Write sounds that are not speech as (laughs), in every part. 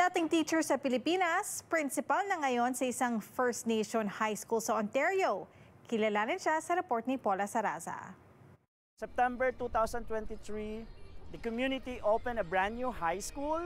Dating teacher sa Pilipinas, principal na ngayon sa isang First Nation High School sa Ontario. Kilalanin siya sa report ni Paula Saraza. September 2023, the community opened a brand new high school.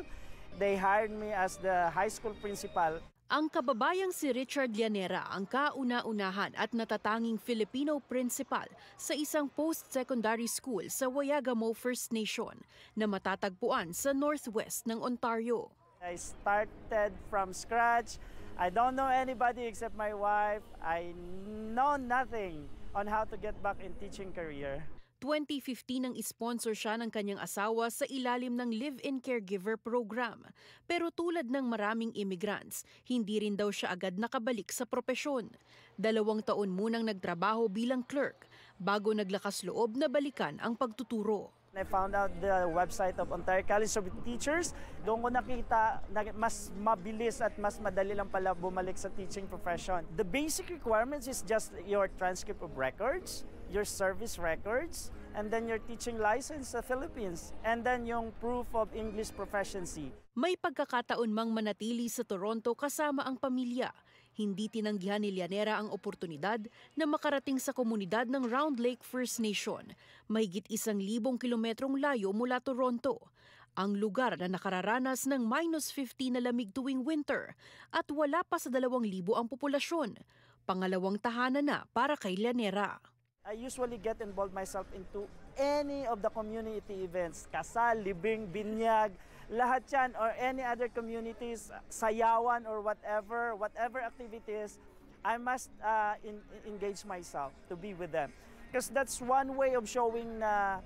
They hired me as the high school principal. Ang kababayang si Richard Llanera ang kauna-unahan at natatanging Filipino principal sa isang post-secondary school sa Wayagamo First Nation na matatagpuan sa northwest ng Ontario. I started from scratch. I don't know anybody except my wife. I know nothing on how to get back in teaching career. 2015 nang isponsor siya ng kanyang asawa sa ilalim ng Live-in Caregiver Program. Pero tulad ng maraming immigrants, hindi rin daw siya agad nakabalik sa propesyon. Dalawang taon munang nagtrabaho bilang clerk bago naglakas loob na balikan ang pagtuturo. I found out the website of Ontario College of Teachers. Doon ko nakita na mas mabilis at mas madali lang pala bumalik sa teaching profession. The basic requirements is just your transcript of records, your service records, and then your teaching license sa Philippines, and then yung proof of English proficiency. May pagkakataon mang manatili sa Toronto kasama ang pamilya hindi tinanggihan ni Llanera ang oportunidad na makarating sa komunidad ng Round Lake First Nation, mahigit isang libong kilometrong layo mula Toronto, ang lugar na nakararanas ng minus 50 na lamig tuwing winter at wala pa sa dalawang libo ang populasyon, pangalawang tahanan na para kay Llanera. I usually get involved myself into any of the community events, kasal, libing, binyag, lahat yan, or any other communities, sayawan or whatever, whatever activities, I must uh, in, engage myself to be with them. Because that's one way of showing na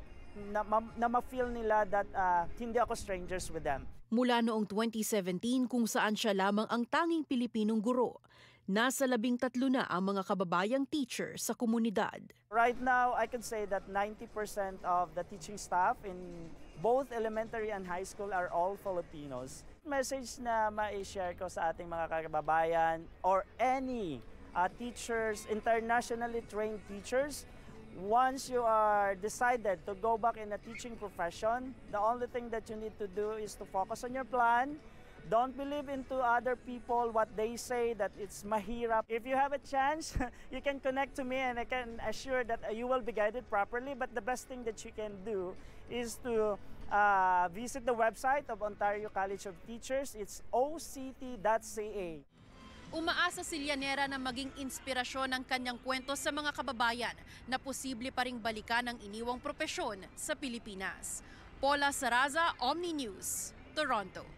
na, ma, na ma-feel nila that uh, hindi ako strangers with them. Mula noong 2017 kung saan siya lamang ang tanging Pilipinong guro, Nasa labing tatlo na ang mga kababayang teacher sa komunidad. Right now, I can say that 90% of the teaching staff in both elementary and high school are all Filipinos. Message na ma-share ko sa ating mga kababayan or any uh, teachers, internationally trained teachers, once you are decided to go back in the teaching profession, the only thing that you need to do is to focus on your plan, Don't believe into other people what they say that it's mahirap. If you have a chance, (laughs) you can connect to me and I can assure that uh, you will be guided properly. But the best thing that you can do is to uh, visit the website of Ontario College of Teachers. It's oct.ca. Umaasa si Lianera na maging inspirasyon ng kanyang kwento sa mga kababayan na posible pa ring balikan ang iniwang propesyon sa Pilipinas. Paula Saraza, Omni News, Toronto.